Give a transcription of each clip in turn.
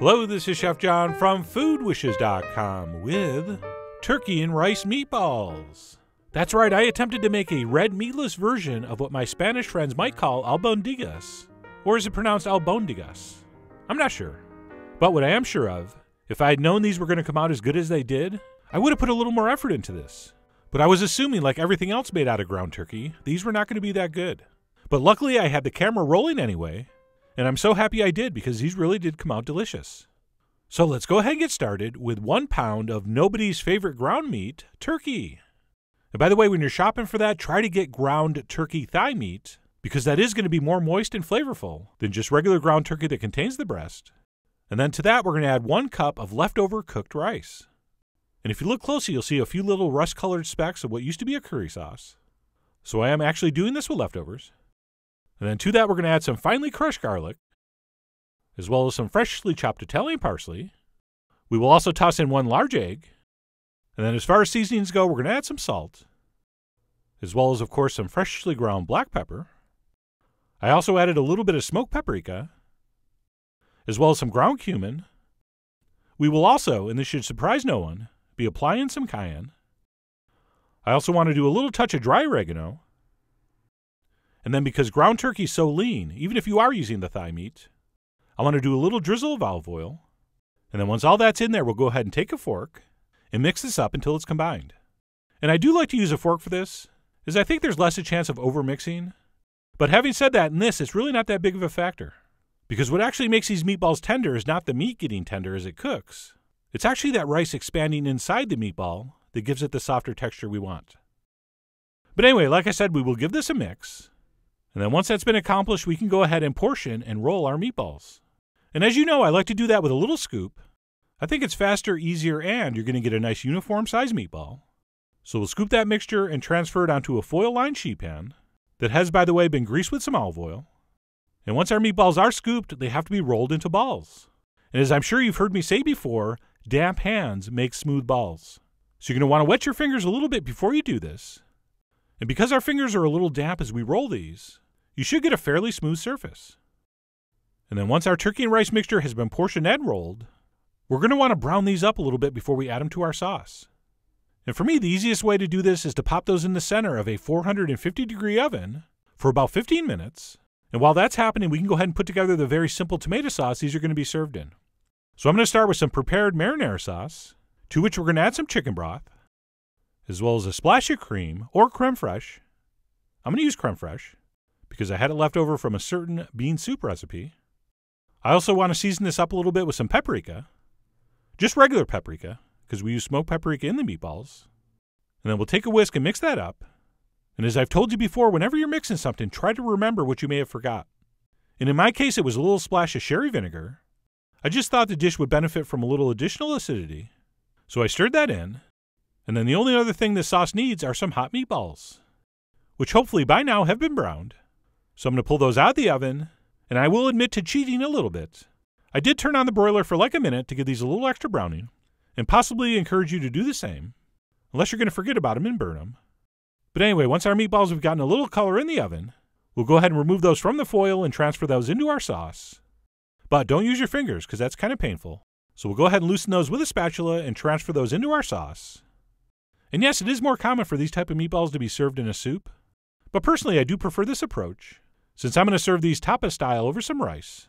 Hello, this is Chef John from foodwishes.com with turkey and rice meatballs. That's right, I attempted to make a red meatless version of what my Spanish friends might call albondigas. Or is it pronounced albondigas? I'm not sure. But what I am sure of, if I had known these were going to come out as good as they did, I would have put a little more effort into this. But I was assuming, like everything else made out of ground turkey, these were not going to be that good. But luckily, I had the camera rolling anyway, and I'm so happy I did because these really did come out delicious. So let's go ahead and get started with one pound of nobody's favorite ground meat, turkey. And by the way, when you're shopping for that, try to get ground turkey thigh meat because that is going to be more moist and flavorful than just regular ground turkey that contains the breast. And then to that, we're going to add one cup of leftover cooked rice. And if you look closely, you'll see a few little rust colored specks of what used to be a curry sauce. So I am actually doing this with leftovers. And then to that, we're going to add some finely crushed garlic, as well as some freshly chopped Italian parsley. We will also toss in one large egg. And then, as far as seasonings go, we're going to add some salt, as well as, of course, some freshly ground black pepper. I also added a little bit of smoked paprika, as well as some ground cumin. We will also, and this should surprise no one, be applying some cayenne. I also want to do a little touch of dry oregano, and then because ground turkey is so lean, even if you are using the thigh meat, I want to do a little drizzle of olive oil. And then once all that's in there, we'll go ahead and take a fork and mix this up until it's combined. And I do like to use a fork for this, as I think there's less a chance of overmixing. But having said that, in this, it's really not that big of a factor. Because what actually makes these meatballs tender is not the meat getting tender as it cooks. It's actually that rice expanding inside the meatball that gives it the softer texture we want. But anyway, like I said, we will give this a mix, and then once that's been accomplished, we can go ahead and portion and roll our meatballs. And as you know, I like to do that with a little scoop. I think it's faster, easier, and you're going to get a nice uniform size meatball. So we'll scoop that mixture and transfer it onto a foil lined sheet pan that has, by the way, been greased with some olive oil. And once our meatballs are scooped, they have to be rolled into balls. And as I'm sure you've heard me say before, damp hands make smooth balls. So you're going to want to wet your fingers a little bit before you do this. And because our fingers are a little damp as we roll these, you should get a fairly smooth surface. And then once our turkey and rice mixture has been portioned and rolled, we're going to want to brown these up a little bit before we add them to our sauce. And for me, the easiest way to do this is to pop those in the center of a 450 degree oven for about 15 minutes. And while that's happening, we can go ahead and put together the very simple tomato sauce these are going to be served in. So I'm going to start with some prepared marinara sauce, to which we're going to add some chicken broth, as well as a splash of cream or creme fraiche. I'm going to use creme fraiche because I had it left over from a certain bean soup recipe. I also want to season this up a little bit with some paprika, just regular paprika, because we use smoked paprika in the meatballs. And then we'll take a whisk and mix that up. And as I've told you before, whenever you're mixing something, try to remember what you may have forgot. And in my case, it was a little splash of sherry vinegar. I just thought the dish would benefit from a little additional acidity, so I stirred that in. And then the only other thing this sauce needs are some hot meatballs, which hopefully by now have been browned. So I'm going to pull those out of the oven, and I will admit to cheating a little bit. I did turn on the broiler for like a minute to give these a little extra browning, and possibly encourage you to do the same, unless you're going to forget about them and burn them. But anyway, once our meatballs have gotten a little color in the oven, we'll go ahead and remove those from the foil and transfer those into our sauce. But don't use your fingers, because that's kind of painful. So we'll go ahead and loosen those with a spatula and transfer those into our sauce. And yes, it is more common for these type of meatballs to be served in a soup, but personally I do prefer this approach since I'm going to serve these tapa style over some rice.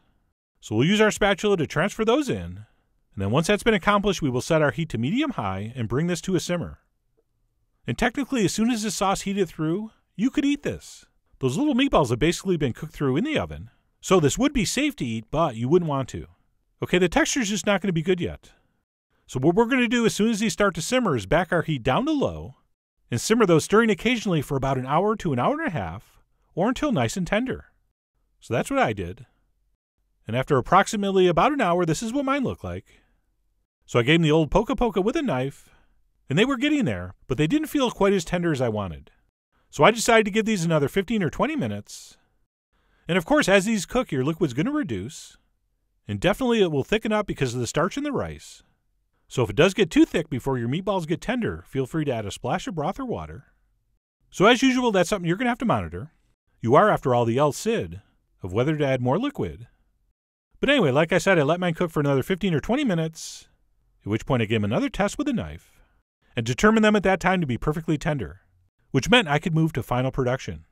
So we'll use our spatula to transfer those in, and then once that's been accomplished, we will set our heat to medium high and bring this to a simmer. And technically, as soon as the sauce heated through, you could eat this. Those little meatballs have basically been cooked through in the oven, so this would be safe to eat, but you wouldn't want to. Okay, the texture's just not going to be good yet. So what we're going to do as soon as these start to simmer is back our heat down to low and simmer those stirring occasionally for about an hour to an hour and a half or until nice and tender. So that's what I did. And after approximately about an hour, this is what mine looked like. So I gave them the old poka poka with a knife, and they were getting there, but they didn't feel quite as tender as I wanted. So I decided to give these another 15 or 20 minutes. And of course, as these cook, your liquid's going to reduce, and definitely it will thicken up because of the starch in the rice. So if it does get too thick before your meatballs get tender, feel free to add a splash of broth or water. So as usual, that's something you're going to have to monitor. You are, after all, the El Cid of whether to add more liquid. But anyway, like I said, I let mine cook for another 15 or 20 minutes, at which point I gave him another test with a knife and determined them at that time to be perfectly tender, which meant I could move to final production.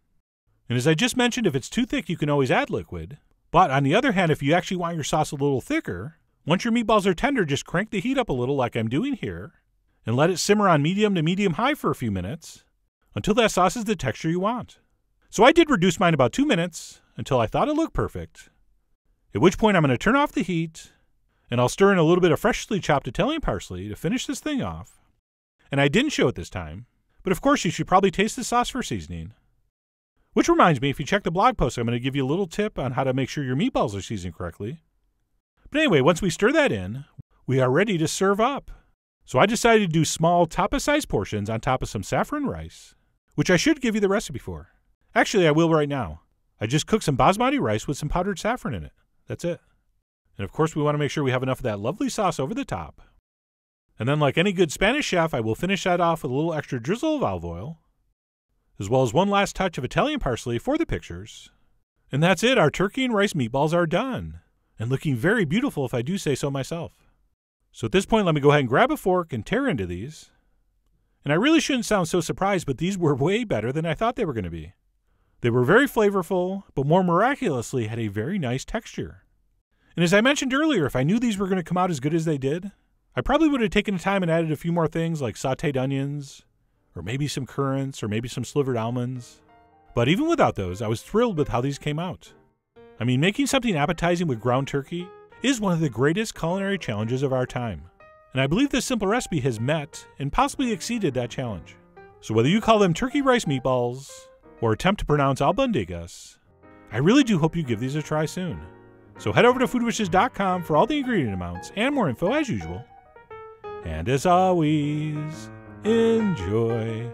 And as I just mentioned, if it's too thick, you can always add liquid. But on the other hand, if you actually want your sauce a little thicker, once your meatballs are tender, just crank the heat up a little like I'm doing here and let it simmer on medium to medium high for a few minutes until that sauce is the texture you want. So I did reduce mine about two minutes until I thought it looked perfect, at which point I'm going to turn off the heat and I'll stir in a little bit of freshly chopped Italian parsley to finish this thing off. And I didn't show it this time, but of course you should probably taste the sauce for seasoning. Which reminds me, if you check the blog post, I'm going to give you a little tip on how to make sure your meatballs are seasoned correctly. But anyway, once we stir that in, we are ready to serve up. So I decided to do small tapa sized portions on top of some saffron rice, which I should give you the recipe for. Actually, I will right now. I just cooked some basmati rice with some powdered saffron in it. That's it. And of course, we want to make sure we have enough of that lovely sauce over the top. And then, like any good Spanish chef, I will finish that off with a little extra drizzle of olive oil, as well as one last touch of Italian parsley for the pictures. And that's it, our turkey and rice meatballs are done, and looking very beautiful if I do say so myself. So at this point, let me go ahead and grab a fork and tear into these. And I really shouldn't sound so surprised, but these were way better than I thought they were going to be. They were very flavorful, but more miraculously had a very nice texture. And as I mentioned earlier, if I knew these were going to come out as good as they did, I probably would have taken the time and added a few more things like sauteed onions, or maybe some currants, or maybe some slivered almonds. But even without those, I was thrilled with how these came out. I mean, making something appetizing with ground turkey is one of the greatest culinary challenges of our time. And I believe this simple recipe has met and possibly exceeded that challenge. So whether you call them turkey rice meatballs, or attempt to pronounce albondigas. I really do hope you give these a try soon. So head over to foodwishes.com for all the ingredient amounts and more info as usual. And as always, enjoy.